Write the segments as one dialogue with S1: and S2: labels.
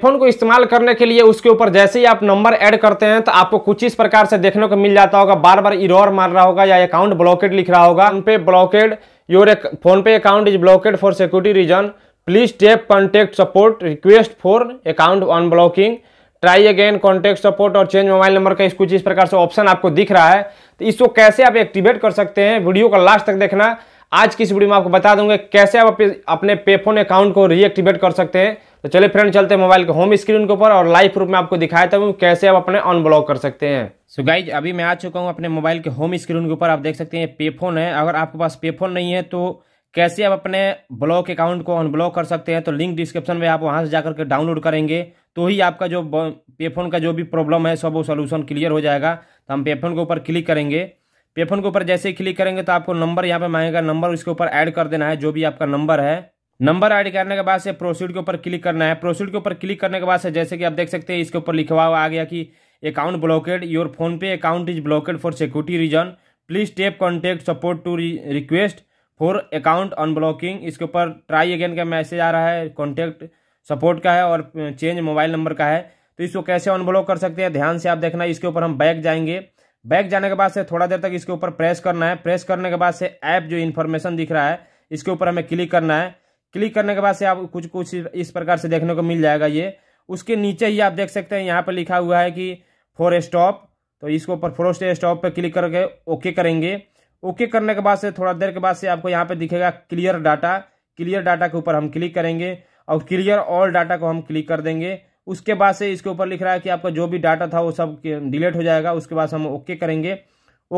S1: phone को इस्तेमाल करने के लिए उसके ऊपर जैसे ही आप नंबर ऐड करते हैं तो आपको कुछ इस प्रकार से देखने को मिल जाता होगा बार बार इरोर मार रहा होगा या अकाउंट ब्लॉकेड लिख रहा होगा PhonePe blocked your PhonePe account is blocked for security reason please tap contact support request for account unblocking try again contact support और चेंज मोबाइल नंबर का इस कुछ इस प्रकार से ऑप्शन आपको दिख रहा है तो इसको कैसे आप एक्टिवेट कर सकते हैं वीडियो का लास्ट तक देखना आज की इस वीडियो में आपको बता दूंगा कैसे आप अपने पेफोन अकाउंट को रीएक्टिवेट कर सकते हैं तो चलिए फ्रेंड चलते हैं मोबाइल के होम स्क्रीन के ऊपर और लाइव प्रूफ में आपको दिखाया था कैसे आप अपने अनब्लॉक कर सकते हैं सो गाइज अभी मैं आ चुका हूँ अपने मोबाइल के होम स्क्रीन के ऊपर आप देख सकते हैं पेफोन है अगर आपके पास पेफोन नहीं है तो कैसे आप अपने ब्लॉक अकाउंट को अनब्लॉक कर सकते हैं तो लिंक डिस्क्रिप्शन में आप वहां से जाकर के डाउनलोड करेंगे तो ही आपका जो पेफोन का जो भी प्रॉब्लम है सब वो सोल्यूशन क्लियर हो जाएगा तो हम पेफोन के ऊपर क्लिक करेंगे पेफोन के ऊपर जैसे ही क्लिक करेंगे तो आपको नंबर यहाँ पे मांगेगा नंबर उसके ऊपर ऐड कर देना है जो भी आपका नंबर है नंबर ऐड करने के बाद से प्रोसीड के ऊपर क्लिक करना है प्रोसीड के ऊपर क्लिक करने के बाद से जैसे कि आप देख सकते हैं इसके ऊपर लिखा हुआ आ गया कि account blocked your PhonePe account is blocked for security reason please tap contact support to request for account unblocking इसके ऊपर ट्राई अगेन का मैसेज आ रहा है कॉन्टेक्ट सपोर्ट का है और चेंज मोबाइल नंबर का है तो इसको कैसे अनब्लॉक कर सकते हैं ध्यान से आप देखना इसके ऊपर हम बैक जाएंगे बैक जाने के बाद से थोड़ा देर तक इसके ऊपर प्रेस करना है प्रेस करने के बाद से ऐप जो इन्फॉर्मेशन दिख रहा है इसके ऊपर हमें क्लिक करना है क्लिक करने के बाद से आप कुछ कुछ इस प्रकार से देखने को मिल जाएगा ये उसके नीचे ही आप देख सकते हैं यहाँ पर लिखा हुआ है कि फोर स्टॉप तो इसके ऊपर फोर स्टॉप पर क्लिक करके ओके करेंगे ओके करने के बाद से थोड़ा देर के बाद से आपको यहाँ पर दिखेगा क्लियर डाटा क्लियर डाटा के ऊपर हम क्लिक करेंगे और क्लियर ऑल डाटा को हम क्लिक कर देंगे उसके बाद से इसके ऊपर लिख रहा है कि आपका जो भी डाटा था वो सब डिलीट हो जाएगा उसके बाद हम ओके करेंगे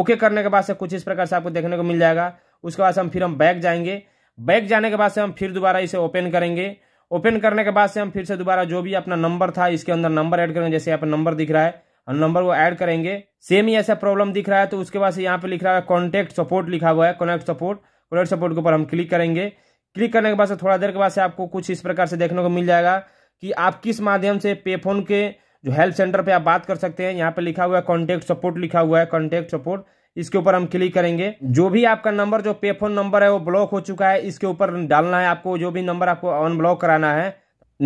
S1: ओके करने के बाद से कुछ इस प्रकार से आपको देखने को मिल जाएगा उसके बाद हम फिर हम बैक जाएंगे बैक जाने के बाद से हम फिर दोबारा इसे ओपन करेंगे ओपन करने के बाद से हम फिर से दोबारा जो भी अपना नंबर था इसके अंदर नंबर ऐड करेंगे जैसे यहाँ पर नंबर दिख रहा है हम नंबर को ऐड करेंगे सेम ही ऐसा प्रॉब्लम दिख रहा है तो उसके बाद से यहाँ पे लिख रहा है कॉन्टेक्ट सपोर्ट लिखा हुआ है कॉनेक्ट सपोर्ट कॉन्टैक्ट सपोर्ट के ऊपर हम क्लिक करेंगे क्लिक करने के बाद से थोड़ा देर के बाद से आपको कुछ इस प्रकार से देखने को मिल जाएगा कि आप किस माध्यम से पेफोन के जो हेल्प सेंटर पे आप बात कर सकते हैं यहाँ पे लिखा हुआ है कॉन्टेक्ट सपोर्ट लिखा हुआ है कॉन्टेक्ट सपोर्ट इसके ऊपर हम क्लिक करेंगे जो भी आपका नंबर जो पे फोन नंबर है वो ब्लॉक हो चुका है इसके ऊपर डालना है आपको जो भी नंबर आपको अनब्लॉक कराना है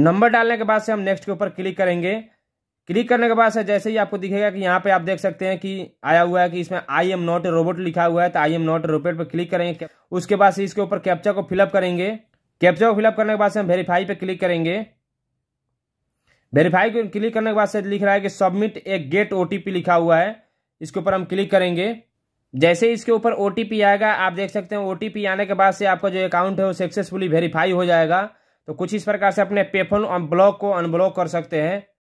S1: नंबर डालने के बाद से हम नेक्स्ट के ऊपर क्लिक करेंगे क्लिक करने के बाद से जैसे ही आपको दिखेगा कि यहाँ पे आप देख सकते हैं कि आया हुआ है कि इसमें आई एम नॉट रोबोट लिखा हुआ है तो आई एम नॉट रोबोट पर क्लिक करेंगे उसके बाद से इसके ऊपर कैप्चा को फिलअप करेंगे कैप्चा को फिलअप करने के बाद से हम वेरीफाई पे क्लिक करेंगे वेरीफाई क्लिक करने के बाद से लिख रहा है कि सबमिट ए गेट ओ लिखा हुआ है इसके ऊपर हम क्लिक करेंगे जैसे इसके ऊपर ओ आएगा आप देख सकते हैं ओ आने के बाद से आपका जो अकाउंट है वो सक्सेसफुली वेरीफाई हो जाएगा तो कुछ इस प्रकार से अपने पेफोन ब्लॉक को अनब्लॉक कर सकते हैं